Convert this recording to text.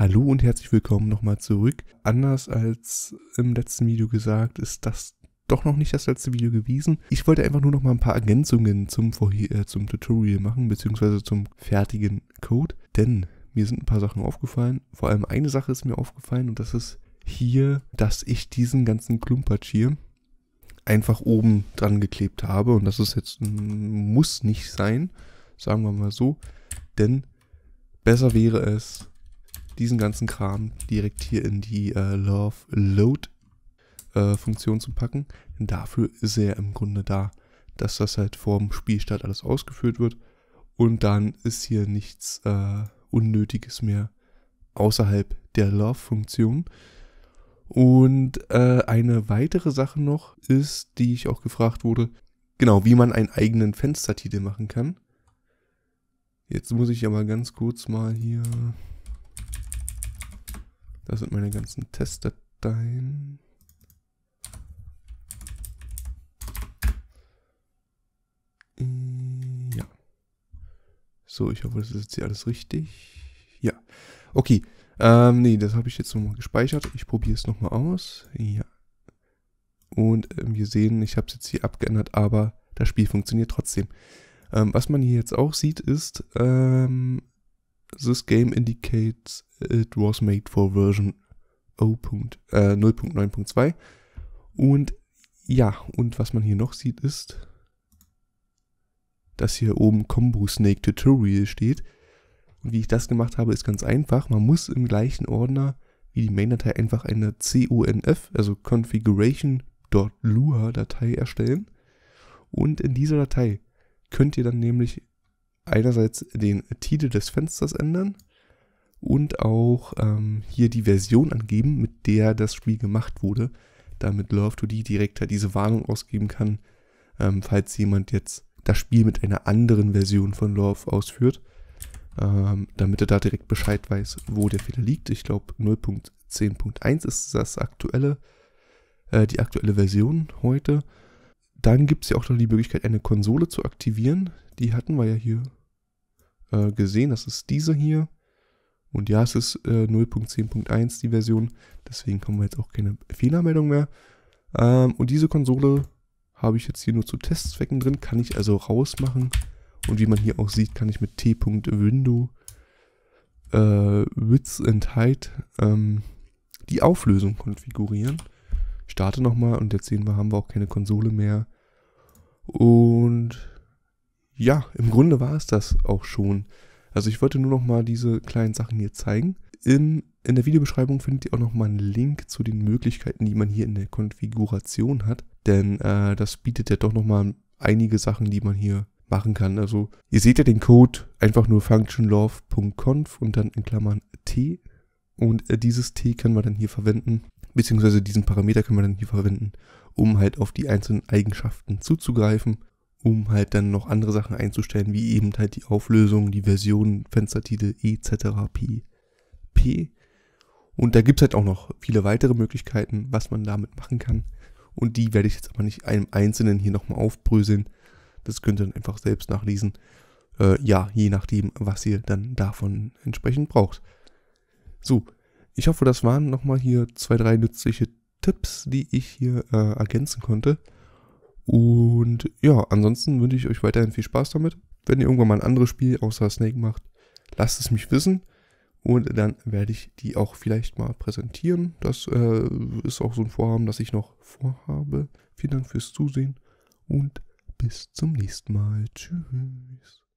Hallo und herzlich willkommen nochmal zurück. Anders als im letzten Video gesagt, ist das doch noch nicht das letzte Video gewesen. Ich wollte einfach nur noch mal ein paar Ergänzungen zum, Vorher äh, zum Tutorial machen, beziehungsweise zum fertigen Code, denn mir sind ein paar Sachen aufgefallen. Vor allem eine Sache ist mir aufgefallen und das ist hier, dass ich diesen ganzen Klumpatsch hier einfach oben dran geklebt habe und das ist jetzt, muss nicht sein, sagen wir mal so, denn besser wäre es, diesen ganzen Kram direkt hier in die äh, Love Load äh, Funktion zu packen. Denn dafür ist er im Grunde da, dass das halt vorm Spielstart alles ausgeführt wird. Und dann ist hier nichts äh, Unnötiges mehr außerhalb der Love-Funktion. Und äh, eine weitere Sache noch ist, die ich auch gefragt wurde, genau, wie man einen eigenen Fenstertitel machen kann. Jetzt muss ich ja mal ganz kurz mal hier da sind meine ganzen Testdateien. Mm, ja. So, ich hoffe, das ist jetzt hier alles richtig. Ja. Okay. Ähm, nee, das habe ich jetzt nochmal gespeichert. Ich probiere es nochmal aus. Ja. Und ähm, wir sehen, ich habe es jetzt hier abgeändert, aber das Spiel funktioniert trotzdem. Ähm, was man hier jetzt auch sieht, ist, ähm, This game indicates it was made for version 0.9.2. Äh, und ja, und was man hier noch sieht ist, dass hier oben Combo Snake Tutorial steht. Und wie ich das gemacht habe, ist ganz einfach. Man muss im gleichen Ordner wie die Main-Datei einfach eine CONF, also Configuration.lua-Datei erstellen. Und in dieser Datei könnt ihr dann nämlich einerseits den Titel des Fensters ändern und auch ähm, hier die Version angeben, mit der das Spiel gemacht wurde, damit Love2D direkt halt diese Warnung ausgeben kann, ähm, falls jemand jetzt das Spiel mit einer anderen Version von Love ausführt, ähm, damit er da direkt Bescheid weiß, wo der Fehler liegt. Ich glaube 0.10.1 ist das aktuelle, äh, die aktuelle Version heute. Dann gibt es ja auch noch die Möglichkeit, eine Konsole zu aktivieren die hatten wir ja hier äh, gesehen. Das ist diese hier. Und ja, es ist äh, 0.10.1 die Version. Deswegen haben wir jetzt auch keine Fehlermeldung mehr. Ähm, und diese Konsole habe ich jetzt hier nur zu Testzwecken drin. Kann ich also rausmachen. Und wie man hier auch sieht, kann ich mit t.window äh, width and height ähm, die Auflösung konfigurieren. Starte nochmal und jetzt sehen wir, haben wir auch keine Konsole mehr. Und ja, im Grunde war es das auch schon. Also ich wollte nur noch mal diese kleinen Sachen hier zeigen. In, in der Videobeschreibung findet ihr auch noch mal einen Link zu den Möglichkeiten, die man hier in der Konfiguration hat. Denn äh, das bietet ja doch noch mal einige Sachen, die man hier machen kann. Also ihr seht ja den Code einfach nur functionlove.conf und dann in Klammern t. Und äh, dieses t können wir dann hier verwenden, beziehungsweise diesen Parameter können wir dann hier verwenden, um halt auf die einzelnen Eigenschaften zuzugreifen um halt dann noch andere Sachen einzustellen, wie eben halt die Auflösung, die Version, Fenstertitel etc. P. P. Und da gibt es halt auch noch viele weitere Möglichkeiten, was man damit machen kann. Und die werde ich jetzt aber nicht einem Einzelnen hier nochmal aufbröseln. Das könnt ihr dann einfach selbst nachlesen. Äh, ja, je nachdem, was ihr dann davon entsprechend braucht. So, ich hoffe, das waren nochmal hier zwei, drei nützliche Tipps, die ich hier äh, ergänzen konnte. Und ja, ansonsten wünsche ich euch weiterhin viel Spaß damit. Wenn ihr irgendwann mal ein anderes Spiel außer Snake macht, lasst es mich wissen. Und dann werde ich die auch vielleicht mal präsentieren. Das äh, ist auch so ein Vorhaben, das ich noch vorhabe. Vielen Dank fürs Zusehen und bis zum nächsten Mal. Tschüss.